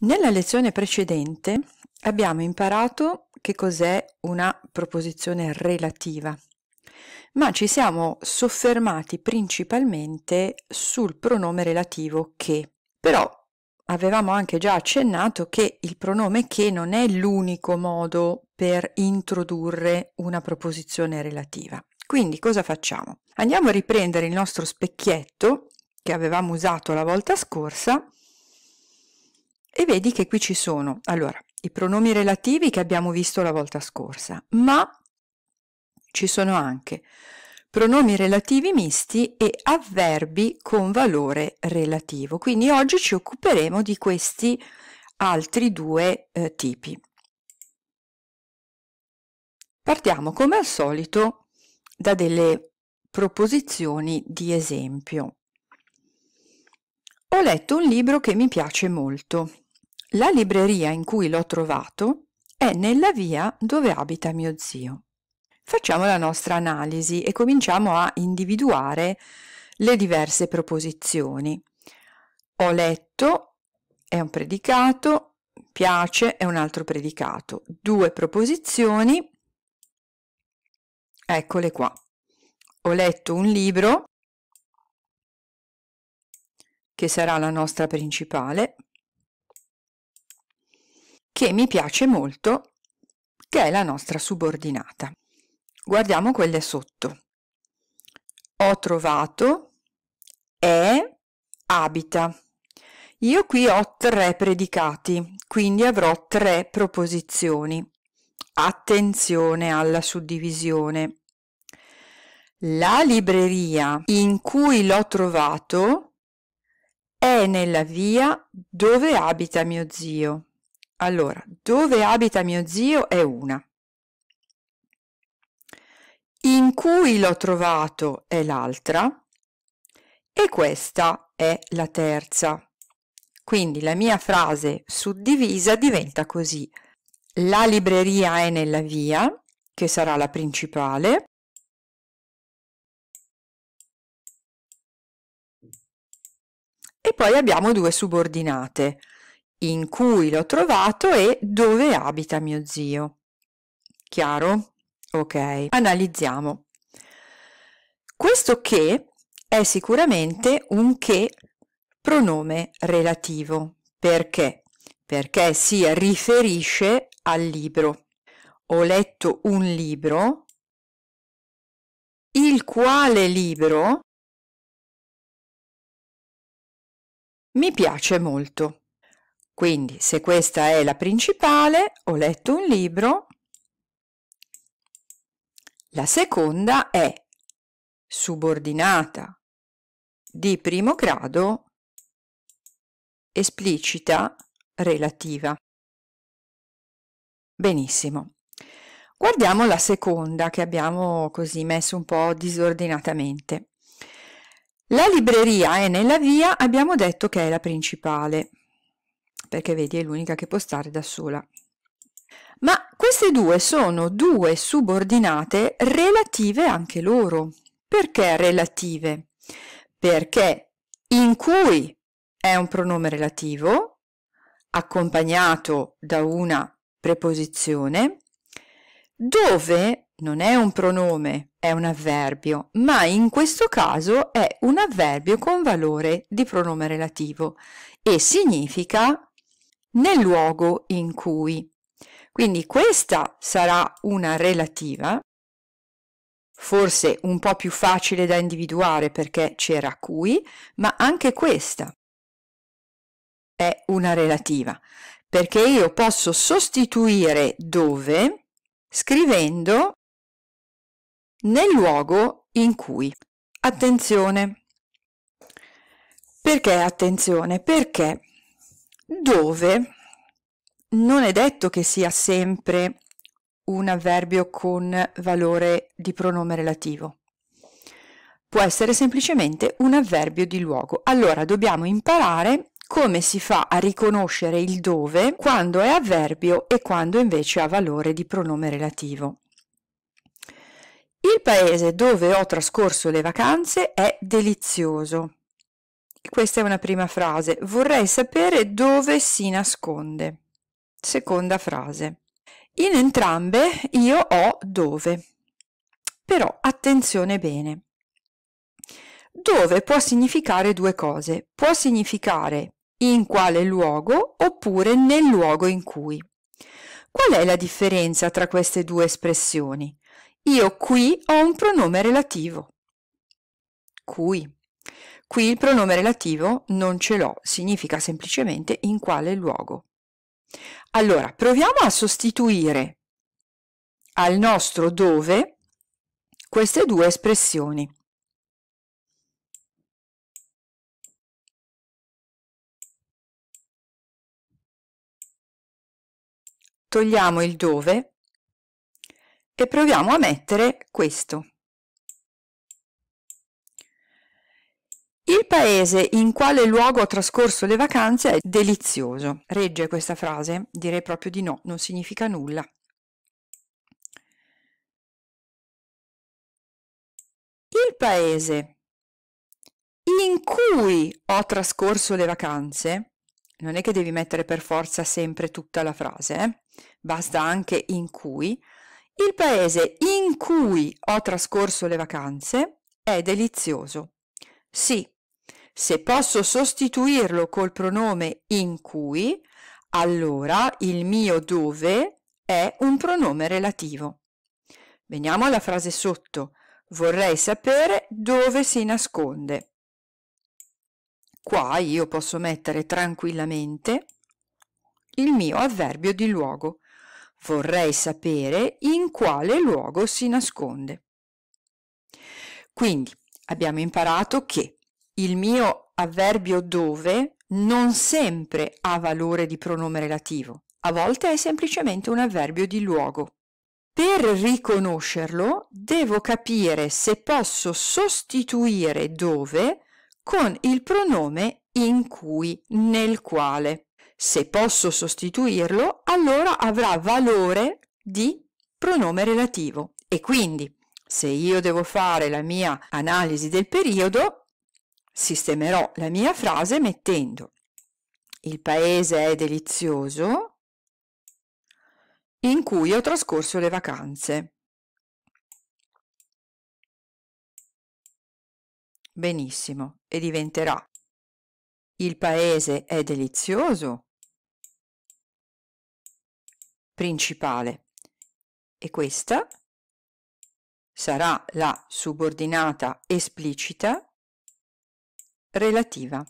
Nella lezione precedente abbiamo imparato che cos'è una proposizione relativa, ma ci siamo soffermati principalmente sul pronome relativo che. Però avevamo anche già accennato che il pronome che non è l'unico modo per introdurre una proposizione relativa. Quindi cosa facciamo? Andiamo a riprendere il nostro specchietto che avevamo usato la volta scorsa e vedi che qui ci sono, allora, i pronomi relativi che abbiamo visto la volta scorsa, ma ci sono anche pronomi relativi misti e avverbi con valore relativo. Quindi oggi ci occuperemo di questi altri due eh, tipi. Partiamo come al solito da delle proposizioni di esempio. Ho letto un libro che mi piace molto. La libreria in cui l'ho trovato è nella via dove abita mio zio. Facciamo la nostra analisi e cominciamo a individuare le diverse proposizioni. Ho letto è un predicato, piace è un altro predicato. Due proposizioni, eccole qua. Ho letto un libro, che sarà la nostra principale, che mi piace molto, che è la nostra subordinata. Guardiamo quelle sotto. Ho trovato, è, abita. Io qui ho tre predicati, quindi avrò tre proposizioni. Attenzione alla suddivisione. La libreria in cui l'ho trovato è nella via dove abita mio zio. Allora, dove abita mio zio è una. In cui l'ho trovato è l'altra. E questa è la terza. Quindi la mia frase suddivisa diventa così. La libreria è nella via, che sarà la principale. E poi abbiamo due subordinate in cui l'ho trovato e dove abita mio zio. Chiaro? Ok, analizziamo. Questo che è sicuramente un che pronome relativo. Perché? Perché si riferisce al libro. Ho letto un libro, il quale libro mi piace molto. Quindi se questa è la principale, ho letto un libro, la seconda è subordinata di primo grado esplicita relativa. Benissimo. Guardiamo la seconda che abbiamo così messo un po' disordinatamente. La libreria è nella via, abbiamo detto che è la principale perché vedi è l'unica che può stare da sola. Ma queste due sono due subordinate relative anche loro. Perché relative? Perché in cui è un pronome relativo accompagnato da una preposizione, dove non è un pronome, è un avverbio, ma in questo caso è un avverbio con valore di pronome relativo e significa nel luogo in cui. Quindi questa sarà una relativa, forse un po' più facile da individuare perché c'era cui, ma anche questa è una relativa, perché io posso sostituire dove scrivendo nel luogo in cui. Attenzione. Perché attenzione? Perché dove non è detto che sia sempre un avverbio con valore di pronome relativo. Può essere semplicemente un avverbio di luogo. Allora dobbiamo imparare come si fa a riconoscere il dove quando è avverbio e quando invece ha valore di pronome relativo. Il paese dove ho trascorso le vacanze è delizioso. Questa è una prima frase. Vorrei sapere dove si nasconde. Seconda frase. In entrambe io ho dove. Però attenzione bene. Dove può significare due cose. Può significare in quale luogo oppure nel luogo in cui. Qual è la differenza tra queste due espressioni? Io qui ho un pronome relativo. Cui. Qui il pronome relativo non ce l'ho, significa semplicemente in quale luogo. Allora, proviamo a sostituire al nostro dove queste due espressioni. Togliamo il dove e proviamo a mettere questo. Il paese in quale luogo ho trascorso le vacanze è delizioso. Regge questa frase? Direi proprio di no, non significa nulla. Il paese in cui ho trascorso le vacanze, non è che devi mettere per forza sempre tutta la frase, eh? basta anche in cui, il paese in cui ho trascorso le vacanze è delizioso. Sì, se posso sostituirlo col pronome in cui, allora il mio dove è un pronome relativo. Veniamo alla frase sotto. Vorrei sapere dove si nasconde. Qua io posso mettere tranquillamente il mio avverbio di luogo. Vorrei sapere in quale luogo si nasconde. Quindi abbiamo imparato che il mio avverbio dove non sempre ha valore di pronome relativo, a volte è semplicemente un avverbio di luogo. Per riconoscerlo devo capire se posso sostituire dove con il pronome in cui, nel quale. Se posso sostituirlo, allora avrà valore di pronome relativo. E quindi, se io devo fare la mia analisi del periodo, sistemerò la mia frase mettendo il paese è delizioso in cui ho trascorso le vacanze. Benissimo, e diventerà il paese è delizioso principale e questa sarà la subordinata esplicita relativa.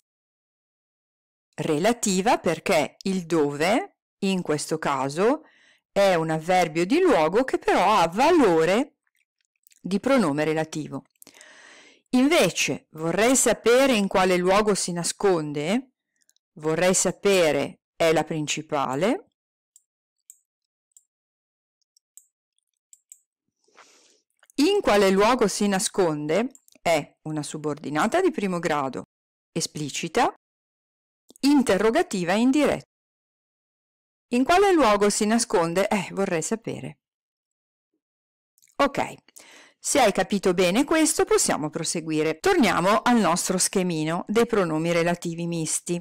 Relativa perché il dove, in questo caso, è un avverbio di luogo che però ha valore di pronome relativo. Invece, vorrei sapere in quale luogo si nasconde? Vorrei sapere è la principale. In quale luogo si nasconde? È una subordinata di primo grado esplicita, interrogativa e indiretta. In quale luogo si nasconde? Eh, vorrei sapere. Ok, se hai capito bene questo possiamo proseguire. Torniamo al nostro schemino dei pronomi relativi misti.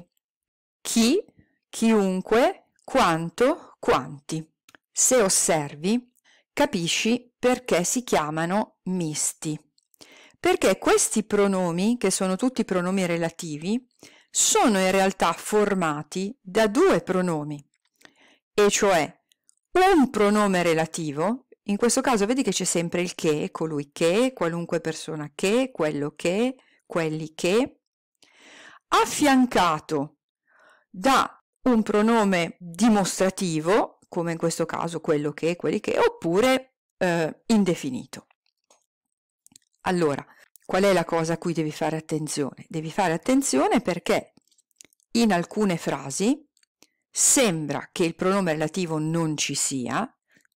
Chi, chiunque, quanto, quanti. Se osservi, capisci perché si chiamano misti perché questi pronomi, che sono tutti pronomi relativi, sono in realtà formati da due pronomi, e cioè un pronome relativo, in questo caso vedi che c'è sempre il che, colui che, qualunque persona che, quello che, quelli che, affiancato da un pronome dimostrativo, come in questo caso quello che, quelli che, oppure eh, indefinito. Allora, qual è la cosa a cui devi fare attenzione? Devi fare attenzione perché in alcune frasi sembra che il pronome relativo non ci sia,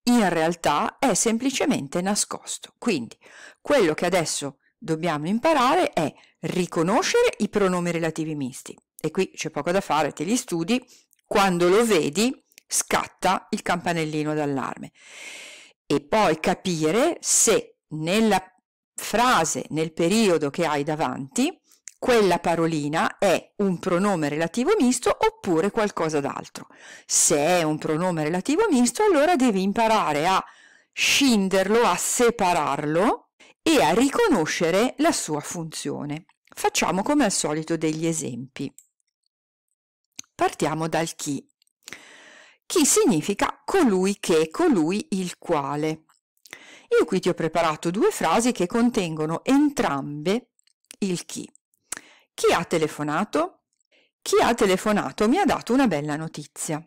in realtà è semplicemente nascosto. Quindi, quello che adesso dobbiamo imparare è riconoscere i pronomi relativi misti. E qui c'è poco da fare, te li studi, quando lo vedi scatta il campanellino d'allarme. E poi capire se nella frase nel periodo che hai davanti, quella parolina è un pronome relativo misto oppure qualcosa d'altro. Se è un pronome relativo misto, allora devi imparare a scinderlo, a separarlo e a riconoscere la sua funzione. Facciamo come al solito degli esempi. Partiamo dal chi. Chi significa colui che, colui il quale. Io qui ti ho preparato due frasi che contengono entrambe il chi. Chi ha telefonato? Chi ha telefonato mi ha dato una bella notizia.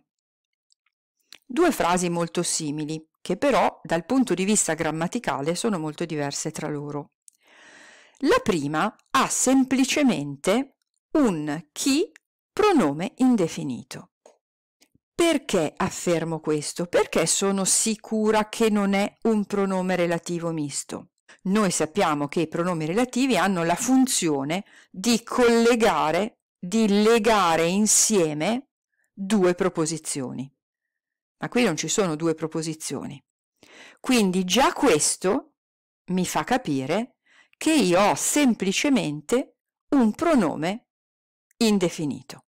Due frasi molto simili, che però dal punto di vista grammaticale sono molto diverse tra loro. La prima ha semplicemente un chi pronome indefinito. Perché affermo questo? Perché sono sicura che non è un pronome relativo misto. Noi sappiamo che i pronomi relativi hanno la funzione di collegare, di legare insieme due proposizioni. Ma qui non ci sono due proposizioni. Quindi già questo mi fa capire che io ho semplicemente un pronome indefinito.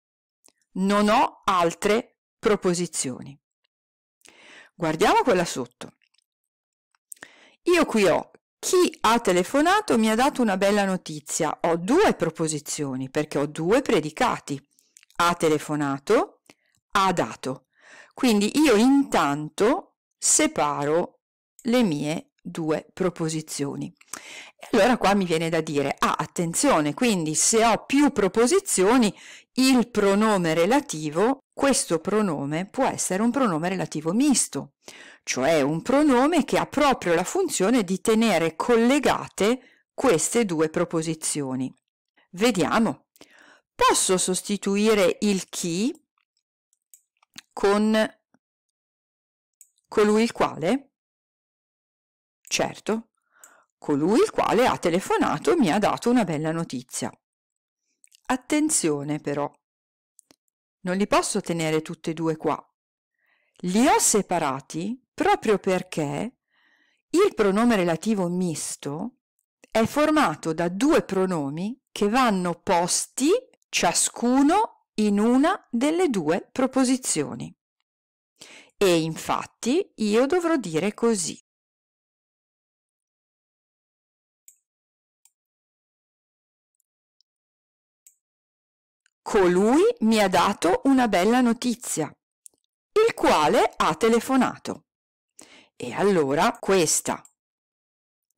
Non ho altre proposizioni. Guardiamo quella sotto. Io qui ho chi ha telefonato mi ha dato una bella notizia. Ho due proposizioni perché ho due predicati. Ha telefonato, ha dato. Quindi io intanto separo le mie due proposizioni. E allora qua mi viene da dire, ah, attenzione, quindi se ho più proposizioni, il pronome relativo, questo pronome può essere un pronome relativo misto, cioè un pronome che ha proprio la funzione di tenere collegate queste due proposizioni. Vediamo. Posso sostituire il chi con colui il quale? Certo, colui il quale ha telefonato mi ha dato una bella notizia. Attenzione però. Non li posso tenere tutti e due qua. Li ho separati proprio perché il pronome relativo misto è formato da due pronomi che vanno posti ciascuno in una delle due proposizioni. E infatti io dovrò dire così. colui mi ha dato una bella notizia, il quale ha telefonato. E allora questa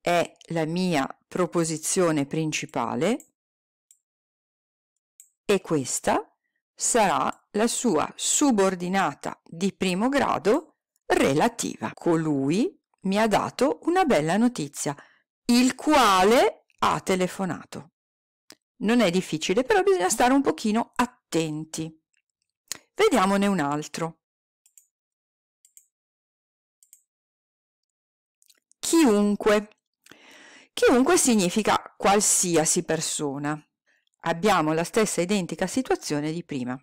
è la mia proposizione principale e questa sarà la sua subordinata di primo grado relativa. Colui mi ha dato una bella notizia, il quale ha telefonato. Non è difficile, però bisogna stare un pochino attenti. Vediamone un altro. Chiunque. Chiunque significa qualsiasi persona. Abbiamo la stessa identica situazione di prima.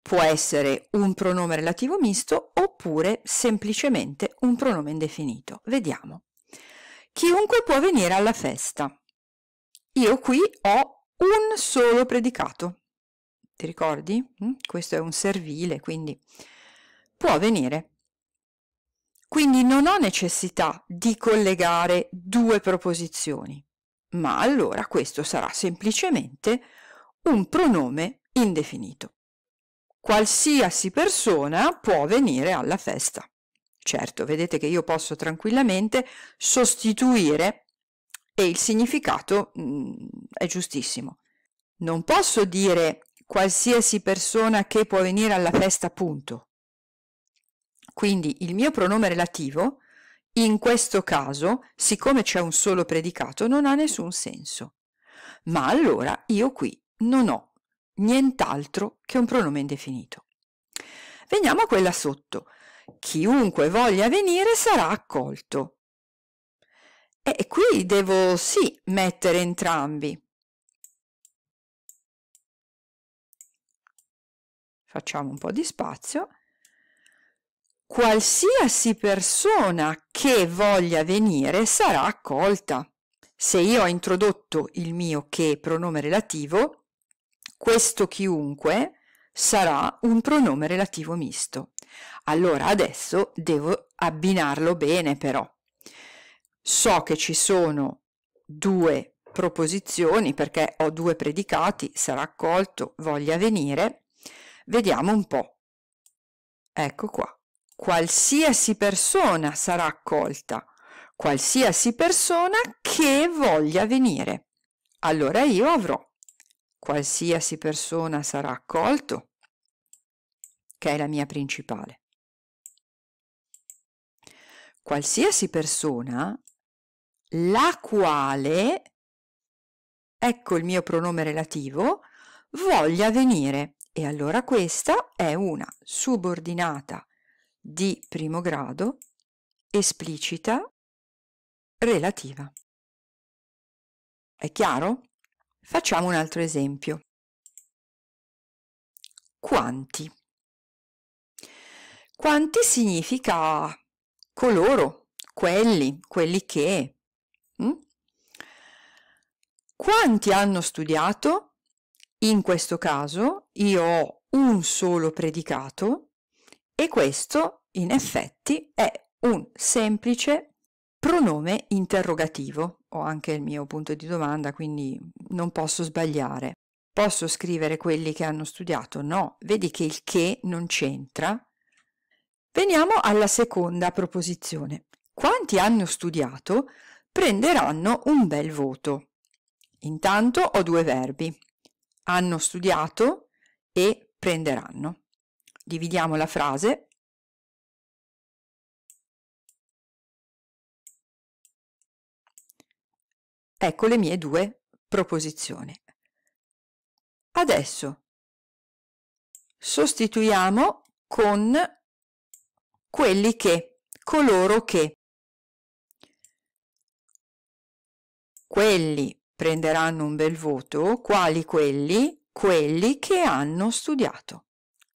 Può essere un pronome relativo misto oppure semplicemente un pronome indefinito. Vediamo. Chiunque può venire alla festa. Io qui ho un solo predicato. Ti ricordi? Mm? Questo è un servile, quindi può venire. Quindi non ho necessità di collegare due proposizioni, ma allora questo sarà semplicemente un pronome indefinito. Qualsiasi persona può venire alla festa. Certo, vedete che io posso tranquillamente sostituire e il significato mh, mm, è giustissimo. Non posso dire qualsiasi persona che può venire alla festa, punto. Quindi il mio pronome relativo, in questo caso, siccome c'è un solo predicato, non ha nessun senso. Ma allora io qui non ho nient'altro che un pronome indefinito. Veniamo a quella sotto. Chiunque voglia venire sarà accolto. E qui devo sì mettere entrambi. Facciamo un po' di spazio. Qualsiasi persona che voglia venire sarà accolta. Se io ho introdotto il mio che pronome relativo, questo chiunque sarà un pronome relativo misto. Allora adesso devo abbinarlo bene però so che ci sono due proposizioni perché ho due predicati, sarà accolto, voglia venire. Vediamo un po'. Ecco qua. Qualsiasi persona sarà accolta, qualsiasi persona che voglia venire. Allora io avrò qualsiasi persona sarà accolto, che è la mia principale. Qualsiasi persona la quale, ecco il mio pronome relativo, voglia venire. E allora questa è una subordinata di primo grado esplicita relativa. È chiaro? Facciamo un altro esempio. Quanti. Quanti significa coloro, quelli, quelli che, Mm? Quanti hanno studiato? In questo caso io ho un solo predicato e questo in effetti è un semplice pronome interrogativo. Ho anche il mio punto di domanda, quindi non posso sbagliare. Posso scrivere quelli che hanno studiato? No, vedi che il che non c'entra. Veniamo alla seconda proposizione. Quanti hanno studiato prenderanno un bel voto. Intanto ho due verbi. Hanno studiato e prenderanno. Dividiamo la frase. Ecco le mie due proposizioni. Adesso sostituiamo con quelli che, coloro che. quelli prenderanno un bel voto, quali quelli? Quelli che hanno studiato.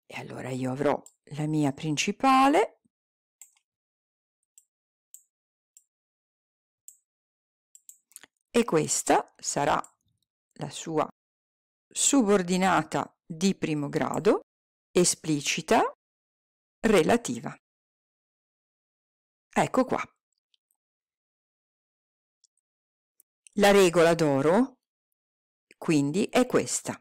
E allora io avrò la mia principale e questa sarà la sua subordinata di primo grado esplicita relativa. Ecco qua. La regola d'oro quindi è questa.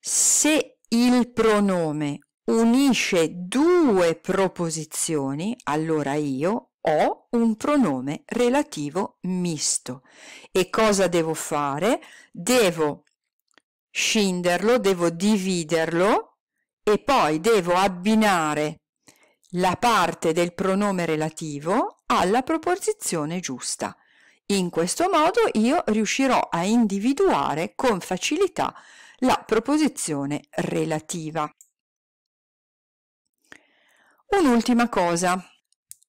Se il pronome unisce due proposizioni, allora io ho un pronome relativo misto. E cosa devo fare? Devo scinderlo, devo dividerlo e poi devo abbinare la parte del pronome relativo alla proposizione giusta. In questo modo io riuscirò a individuare con facilità la proposizione relativa. Un'ultima cosa.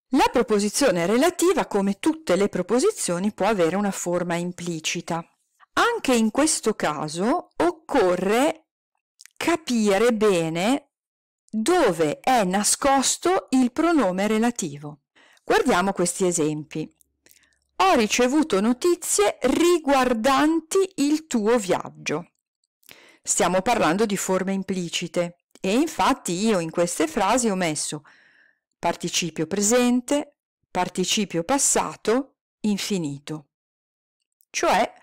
La proposizione relativa, come tutte le proposizioni, può avere una forma implicita. Anche in questo caso occorre capire bene dove è nascosto il pronome relativo. Guardiamo questi esempi ho ricevuto notizie riguardanti il tuo viaggio. Stiamo parlando di forme implicite e infatti io in queste frasi ho messo participio presente, participio passato, infinito. Cioè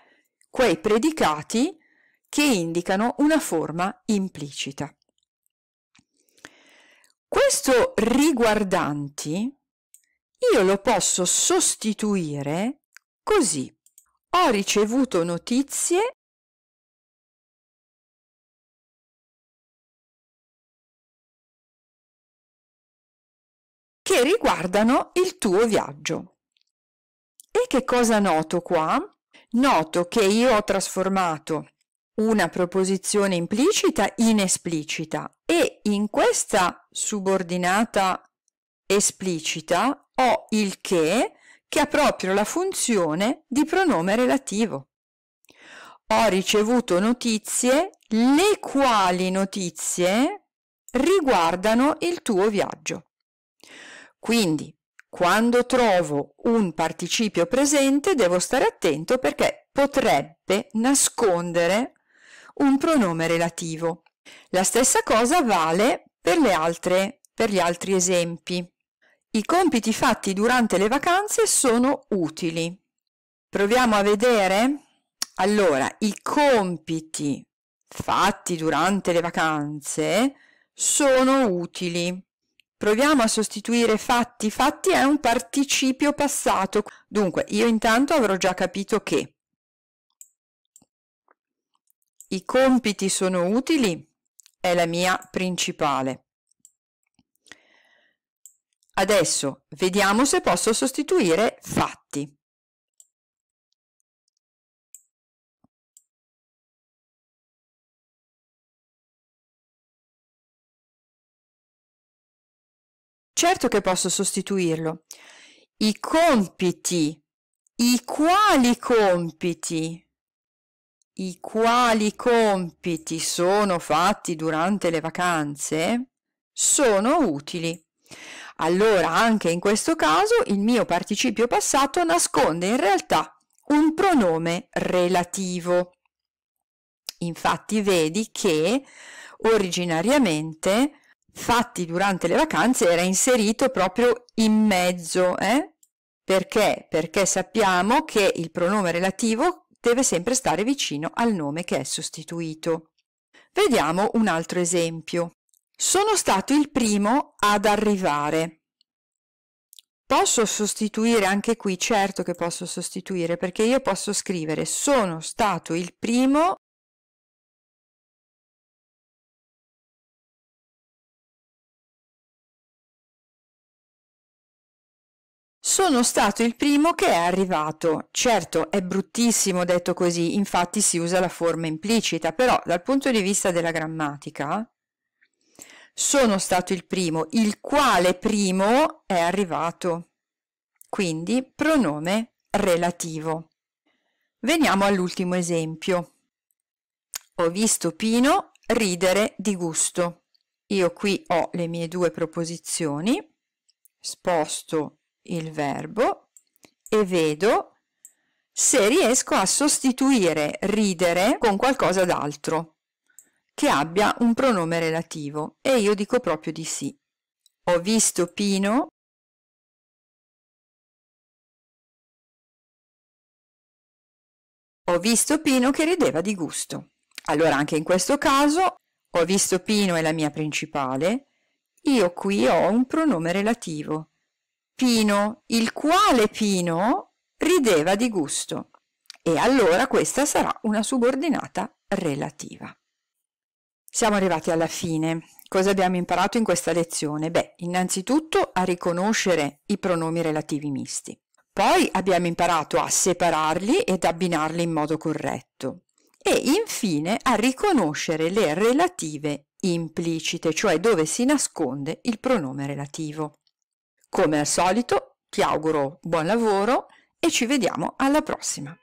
quei predicati che indicano una forma implicita. Questo riguardanti io lo posso sostituire così. Ho ricevuto notizie che riguardano il tuo viaggio. E che cosa noto qua? Noto che io ho trasformato una proposizione implicita in esplicita e in questa subordinata esplicita o il che che ha proprio la funzione di pronome relativo. Ho ricevuto notizie le quali notizie riguardano il tuo viaggio. Quindi, quando trovo un participio presente devo stare attento perché potrebbe nascondere un pronome relativo. La stessa cosa vale per, altre, per gli altri esempi. I compiti fatti durante le vacanze sono utili. Proviamo a vedere? Allora, i compiti fatti durante le vacanze sono utili. Proviamo a sostituire fatti. Fatti è un participio passato. Dunque, io intanto avrò già capito che i compiti sono utili è la mia principale. Adesso vediamo se posso sostituire fatti. Certo che posso sostituirlo. I compiti. I quali compiti? I quali compiti sono fatti durante le vacanze? Sono utili. Allora, anche in questo caso, il mio participio passato nasconde in realtà un pronome relativo. Infatti, vedi che originariamente fatti durante le vacanze era inserito proprio in mezzo, eh? Perché? Perché sappiamo che il pronome relativo deve sempre stare vicino al nome che è sostituito. Vediamo un altro esempio. Sono stato il primo ad arrivare. Posso sostituire anche qui, certo che posso sostituire, perché io posso scrivere sono stato il primo Sono stato il primo che è arrivato. Certo, è bruttissimo detto così, infatti si usa la forma implicita, però dal punto di vista della grammatica sono stato il primo, il quale primo è arrivato. Quindi pronome relativo. Veniamo all'ultimo esempio. Ho visto Pino ridere di gusto. Io qui ho le mie due proposizioni, sposto il verbo e vedo se riesco a sostituire ridere con qualcosa d'altro che abbia un pronome relativo e io dico proprio di sì. Ho visto Pino Ho visto Pino che rideva di gusto. Allora anche in questo caso ho visto Pino è la mia principale. Io qui ho un pronome relativo. Pino, il quale Pino rideva di gusto. E allora questa sarà una subordinata relativa. Siamo arrivati alla fine. Cosa abbiamo imparato in questa lezione? Beh, innanzitutto a riconoscere i pronomi relativi misti. Poi abbiamo imparato a separarli ed abbinarli in modo corretto. E infine a riconoscere le relative implicite, cioè dove si nasconde il pronome relativo. Come al solito, ti auguro buon lavoro e ci vediamo alla prossima.